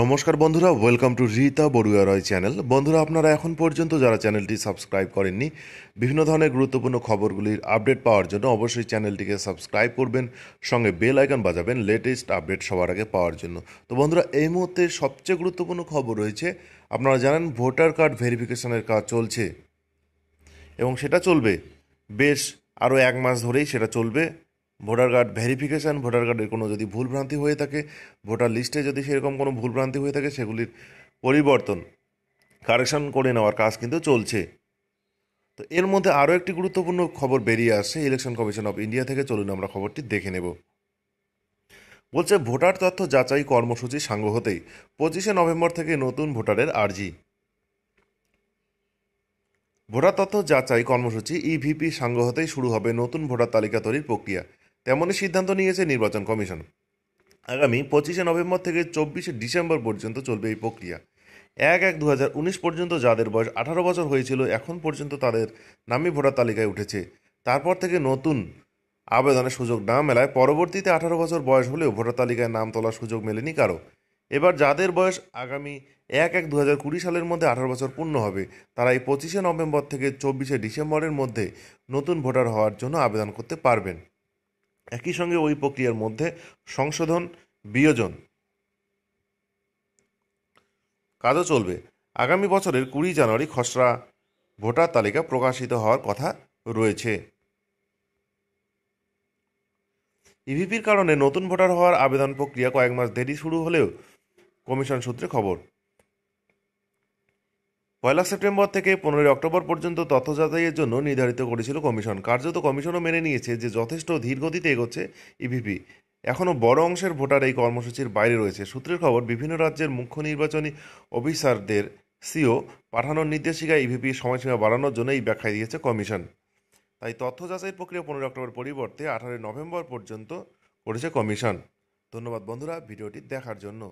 নমস্কার বন্ধুরা welcome to Rita Barua Roy channel বন্ধুরা আপনারা এখন পর্যন্ত যারা চ্যানেলটি সাবস্ক্রাইব করেননি বিভিন্ন ধরনের গুরুত্বপূর্ণ খবরগুলির আপডেট পাওয়ার জন্য অবশ্যই চ্যানেলটিকে সাবস্ক্রাইব করবেন সঙ্গে বেল আইকন বাজাবেন লেটেস্ট আপডেট সবার আগে পাওয়ার জন্য তো বন্ধুরা এই মুহূর্তে সবচেয়ে গুরুত্বপূর্ণ খবর রয়েছে আপনারা জানেন ভোটার কার্ড ভেরিফিকেশনের কাজ চলছে এবং সেটা চলবে বেশ আরও এক মাস ধরেই সেটা চলবে ভোটার কার্ড ভেরিফিকেশান ভোটার কার্ডের কোনো যদি ভুলভ্রান্তি হয়ে থাকে ভোটার লিস্টে যদি সেরকম কোনো ভুলভ্রান্তি হয়ে থাকে সেগুলির পরিবর্তন কারেকশন করে নেওয়ার কাজ কিন্তু চলছে তো এর মধ্যে আরও একটি গুরুত্বপূর্ণ খবর বেরিয়ে আসছে ইলেকশন কমিশন অফ ইন্ডিয়া থেকে চলুন আমরা খবরটি দেখে নেব বলছে ভোটার তথ্য যাচাই কর্মসূচি সাঙ্গ হতেই পঁচিশে নভেম্বর থেকে নতুন ভোটারের আর্জি ভোটার তথ্য যাচাই কর্মসূচি ইভিপি e সাঙ্গ হতেই শুরু হবে নতুন ভোটার তালিকা তৈরির প্রক্রিয়া তেমনই সিদ্ধান্ত নিয়েছে নির্বাচন কমিশন আগামী পঁচিশে নভেম্বর থেকে চব্বিশে ডিসেম্বর পর্যন্ত চলবে এই প্রক্রিয়া এক এক দু পর্যন্ত যাদের বয়স আঠারো বছর হয়েছিল এখন পর্যন্ত তাদের নামই ভোটার তালিকায় উঠেছে তারপর থেকে নতুন আবেদনের সুযোগ না মেলায় পরবর্তীতে আঠারো বছর বয়স হলেও ভোটার তালিকায় নাম তোলার সুযোগ মেলেনি কারো এবার যাদের বয়স আগামী এক এক দু কুড়ি সালের মধ্যে আঠারো বছর পূর্ণ হবে তারা এই পঁচিশে নভেম্বর থেকে চব্বিশে ডিসেম্বরের মধ্যে নতুন ভোটার হওয়ার জন্য আবেদন করতে পারবেন একই সঙ্গে ওই প্রক্রিয়ার মধ্যে সংশোধন বিয়োজন কাজও চলবে আগামী বছরের কুড়ি জানুয়ারি খসড়া ভোটার তালিকা প্রকাশিত হওয়ার কথা রয়েছে ইভিপির কারণে নতুন ভোটার হওয়ার আবেদন প্রক্রিয়া কয়েক মাস দেরি শুরু হলেও কমিশন সূত্রে খবর পয়লা সেপ্টেম্বর থেকে পনেরোই অক্টোবর পর্যন্ত তথ্য যাচাইয়ের জন্য নির্ধারিত করেছিল কমিশন কার্যত কমিশনও মেনে নিয়েছে যে যথেষ্ট ধীরগতিতে এগোচ্ছে ইভিপি এখনও বড় অংশের ভোটার এই কর্মসূচির বাইরে রয়েছে সূত্রের খবর বিভিন্ন রাজ্যের মুখ্য নির্বাচনী অফিসারদের সিও পাঠানোর নির্দেশিকা ইভিপির সময়সীমা বাড়ানোর জন্য এই ব্যাখ্যা দিয়েছে কমিশন তাই তথ্য যাচাইয়ের প্রক্রিয়া পনেরোই অক্টোবর পরিবর্তে আঠারোই নভেম্বর পর্যন্ত করেছে কমিশন ধন্যবাদ বন্ধুরা ভিডিওটি দেখার জন্য